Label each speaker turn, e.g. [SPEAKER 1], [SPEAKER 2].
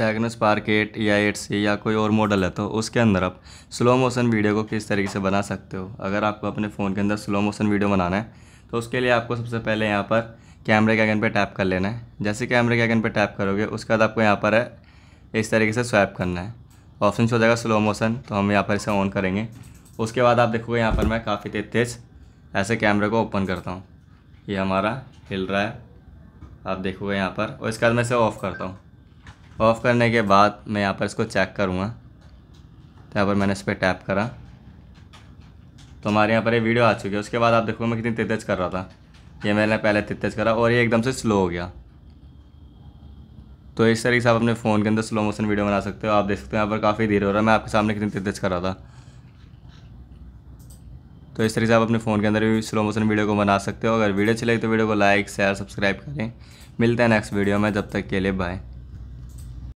[SPEAKER 1] spark पार्केट या एट सी या कोई और मॉडल है तो उसके अंदर आप स्लो मोशन वीडियो को किस तरीके से बना सकते हो अगर आपको अपने फ़ोन के अंदर स्लो मोशन वीडियो बनाना है तो उसके लिए आपको सबसे पहले यहाँ पर कैमरे के आइकन पर टैप कर लेना है जैसे कैमरे के आइकन पर टैप करोगे उसके बाद आपको यहाँ पर है इस तरीके से स्वैप करना है ऑप्शन हो जाएगा स्लो मोशन तो हम यहाँ पर इसे ऑन करेंगे उसके बाद आप देखोगे यहाँ पर मैं काफ़ी तेज तेज ऐसे कैमरे को ओपन करता हूँ ये हमारा हिल रहा है आप देखोगे यहाँ पर और इसके बाद मैं इसे ऑफ़ करता हूँ ऑफ़ करने के बाद मैं यहाँ पर इसको चेक करूँगा तो यहाँ पर मैंने इस पर टैप करा तो हमारे यहाँ पर ये वीडियो आ चुकी है उसके बाद आप देखो मैं कितनी तेज कर रहा था ये मैंने पहले तेज करा और ये एकदम से स्लो हो गया तो इस तरीके से आप अपने फ़ोन के अंदर स्लो मोशन वीडियो बना सकते हो आप देख सकते हो यहाँ पर काफ़ी देर हो रहा है मैं आपके सामने कितनी तेज कर रहा था तो इस तरीके से आप अपने फ़ोन के अंदर भी स्लो मोशन वीडियो को बना सकते हो अगर वीडियो अच्छी लगे तो वीडियो को लाइक शेयर सब्सक्राइब करें मिलते हैं नेक्स्ट वीडियो में जब तक के लिए बाय